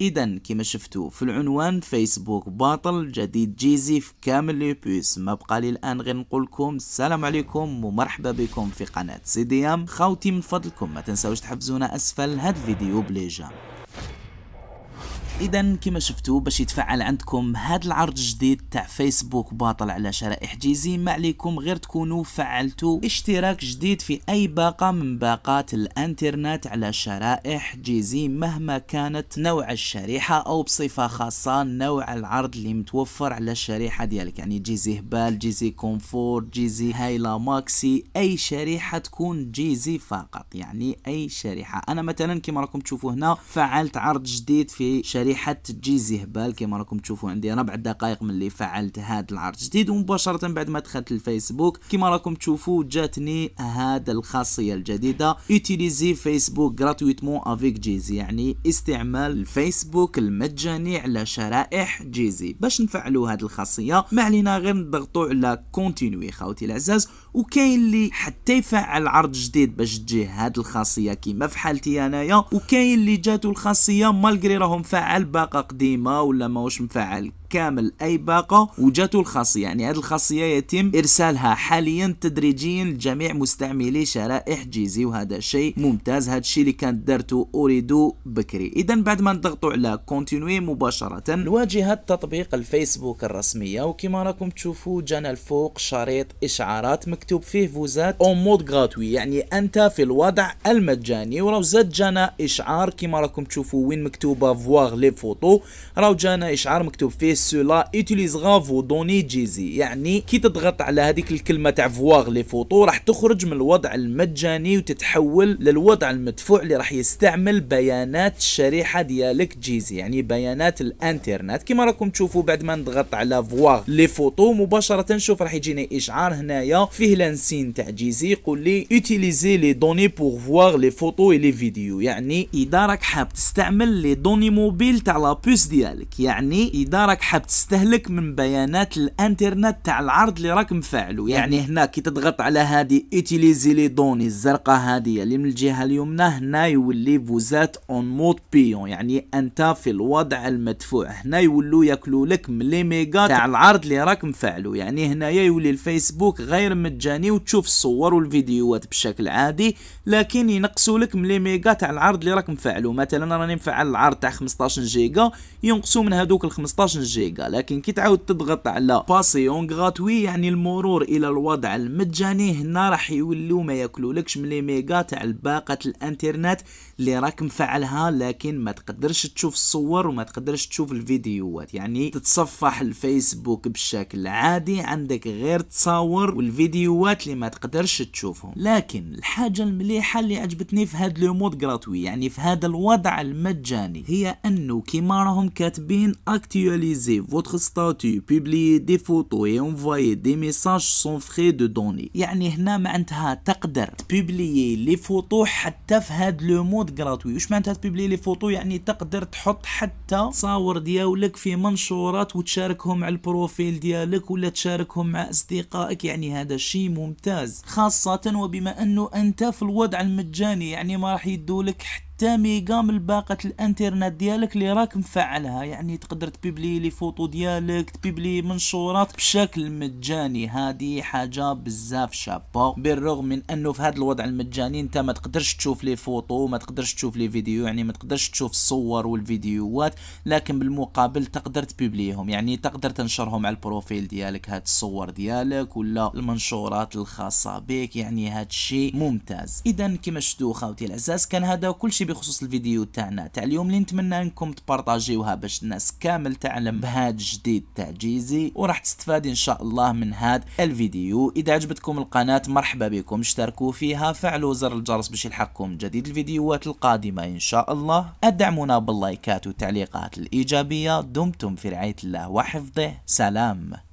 اذا كما شفتوا في العنوان فيسبوك باطل جديد جيزي في كامل ليبوس ما بقى لي الان غير نقول لكم السلام عليكم ومرحبا بكم في قناه سيديام خاوتي من فضلكم ما تنساوش تحفزونا اسفل هذا الفيديو بليجا اذا كما شفتوا باش يتفعل عندكم هاد العرض الجديد تاع فيسبوك باطل على شرائح جيزي ما عليكم غير تكونوا فعلتوا اشتراك جديد في اي باقة من باقات الانترنت على شرائح جيزي مهما كانت نوع الشريحة او بصفة خاصة نوع العرض اللي متوفر على الشريحة ديالك يعني جيزي هبال جيزي كومفورت جيزي هايلا ماكسي اي شريحة تكون جيزي فقط يعني اي شريحة انا مثلا كما راكم تشوفوا هنا فعلت عرض جديد في شريحة شريحة جيزي هبال كما راكم تشوفوا عندي ربع دقائق من اللي فعلت هذا العرض جديد ومباشرة بعد ما دخلت الفيسبوك كما راكم تشوفوا جاتني هذا الخاصية الجديدة يوتيليزي فيسبوك غراتويتمون افيك جيزي يعني استعمال الفيسبوك المجاني على شرائح جيزي باش نفعلوا هذه الخاصية ما علينا غير نضغطوا على كونتينوي خاوتي العزاز وكاين اللي حتى يفعل عرض جديد باش تجي هذه الخاصية كيما في حالتي انايا وكاين اللي جاتو الخاصية مالغري راهم فعل مفعل باقه قديمه ولا ماهوش مفعل كامل اي باقه وجاته الخاصيه يعني هذه الخاصيه يتم ارسالها حاليا تدريجيا لجميع مستعملي شرائح جيزي وهذا شيء ممتاز هذا الشيء اللي كانت دارته اريدو بكري اذا بعد ما نضغطوا على كونتينوي مباشره نواجه تطبيق الفيسبوك الرسميه وكما راكم تشوفوا جانا الفوق شريط اشعارات مكتوب فيه فوزات اون مود غراتوي يعني انت في الوضع المجاني وراه زاد جانا اشعار كما راكم تشوفوا وين مكتوبه فواغ لي فوتو راهو جانا اشعار مكتوب فيه سولا يوتيليزغا فو دوني جيزي يعني كي تضغط على هذيك الكلمه تاع فواغ لي فوتو راح تخرج من الوضع المجاني وتتحول للوضع المدفوع اللي راح يستعمل بيانات الشريحه ديالك جيزي يعني بيانات الانترنت كما راكم تشوفوا بعد ما نضغط على فواغ لي فوتو مباشره شوف راح يجيني اشعار هنايا فيه لانسين تاع جيزي يقول لي ايتيليزي لي دوني بور فواغ لي فوتو اي لي فيديو يعني اذا راك حاب تستعمل لي دوني موبيل مشكل تاع لابوس ديالك يعني ادارك حاب تستهلك من بيانات الانترنت تاع العرض اللي راك مفعله يعني, يعني هنا كي تضغط على هذه اوتيليزي لي دوني الزرقاء هذه اللي من الجهه اليمنى هنا يولي فوزات اون مود بيون يعني انت في الوضع المدفوع هنا يولوا ياكلوا لك ملي ميجا تاع العرض اللي راك مفعله يعني هنايا يولي الفيسبوك غير مجاني وتشوف الصور والفيديوهات بشكل عادي لكن ينقصوا لك ملي ميجا تاع العرض اللي راك مفعله مثلا راني مفعل العرض تاع 15 جيجا ينقصوا من هذوك ال 15 جيجا لكن كي تعاود تضغط على باسيون غراتوي يعني المرور الى الوضع المجاني هنا راح يوليو ما ياكلولكش من لي ميغا تاع الباقه الانترنت اللي راك مفعلها لكن ما تقدرش تشوف الصور وما تقدرش تشوف الفيديوهات يعني تتصفح الفيسبوك بشكل عادي عندك غير تصاور والفيديوهات اللي ما تقدرش تشوفهم لكن الحاجه المليحه اللي عجبتني في هذا لو مود غراتوي يعني في هذا الوضع المجاني هي انه لو كيما راهم كاتبين اكتواليزي فوتر ستاتي بوبلي دي فوتو اي اونفواي دي ميساج سون فري دو دوني يعني هنا معناتها تقدر تبوبليي لي فوتو حتى في هاد لو مود غراتوي واش معناتها تبوبلي لي فوتو يعني تقدر تحط حتى صور ديالك في منشورات وتشاركهم على البروفيل ديالك ولا تشاركهم مع اصدقائك يعني هذا شيء ممتاز خاصه وبما انه انت في الوضع المجاني يعني ما راح يدولك حتى ميجا من الباقة الانترنت ديالك اللي راك مفعلها يعني تقدر تبيبلي لي فوتو ديالك تبيبلي منشورات بشكل مجاني هذه حاجة بزاف شابة بالرغم من انه في هذا الوضع المجاني انت ما تقدرش تشوف لي فوتو ما تقدرش تشوف لي فيديو يعني ما تقدرش تشوف الصور والفيديوهات لكن بالمقابل تقدر تبيبليهم يعني تقدر تنشرهم على البروفيل ديالك هاد الصور ديالك ولا المنشورات الخاصة بك يعني هاد الشيء ممتاز اذا كما شفتوا خاوتي العزاز كان هذا كل شيء بخصوص الفيديو تاعنا تاع اليوم اللي نتمنى انكم تبارطاجيوها باش الناس كامل تعلم بهاد جديد تاع جيزي وراح تستفادي ان شاء الله من هاد الفيديو اذا عجبتكم القناه مرحبا بكم اشتركوا فيها فعلوا زر الجرس باش يلحقكم جديد الفيديوهات القادمه ان شاء الله ادعمونا باللايكات والتعليقات الايجابيه دمتم في رعايه الله وحفظه سلام